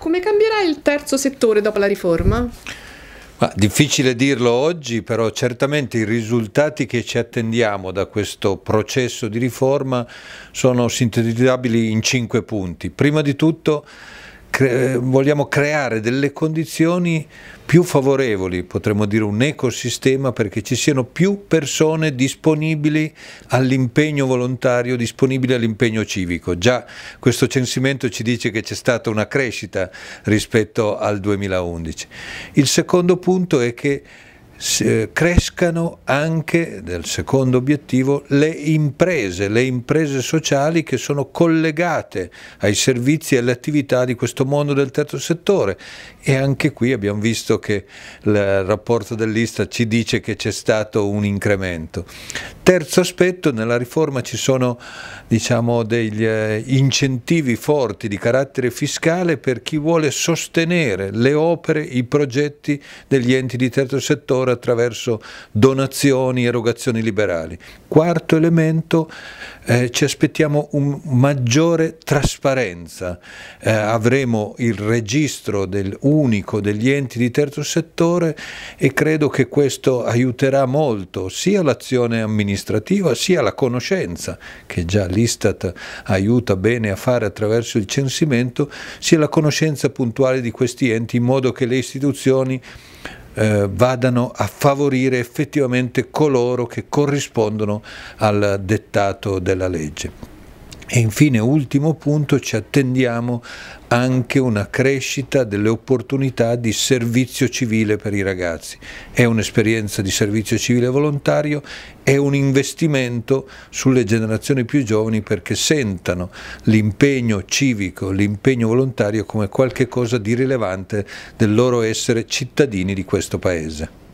Come cambierà il terzo settore dopo la riforma? Ma difficile dirlo oggi, però certamente i risultati che ci attendiamo da questo processo di riforma sono sintetizzabili in cinque punti. Prima di tutto cre vogliamo creare delle condizioni più favorevoli, potremmo dire un ecosistema perché ci siano più persone disponibili all'impegno volontario, disponibili all'impegno civico. Già questo censimento ci dice che c'è stata una crescita rispetto al 2011. Il secondo punto è che eh, crescano anche, nel secondo obiettivo, le imprese, le imprese sociali che sono collegate ai servizi e alle attività di questo mondo del terzo settore. E anche qui abbiamo visto che il rapporto dell'Ista ci dice che c'è stato un incremento. Terzo aspetto, nella riforma ci sono diciamo, degli eh, incentivi forti di carattere fiscale per chi vuole sostenere le opere, i progetti degli enti di terzo settore ancora attraverso donazioni, erogazioni liberali. Quarto elemento, eh, ci aspettiamo un maggiore trasparenza, eh, avremo il registro del unico degli enti di terzo settore e credo che questo aiuterà molto sia l'azione amministrativa sia la conoscenza, che già l'Istat aiuta bene a fare attraverso il censimento, sia la conoscenza puntuale di questi enti in modo che le istituzioni eh, vadano a favorire effettivamente coloro che corrispondono al dettato della legge. E infine, ultimo punto, ci attendiamo anche una crescita delle opportunità di servizio civile per i ragazzi. È un'esperienza di servizio civile volontario, è un investimento sulle generazioni più giovani perché sentano l'impegno civico, l'impegno volontario come qualcosa di rilevante del loro essere cittadini di questo Paese.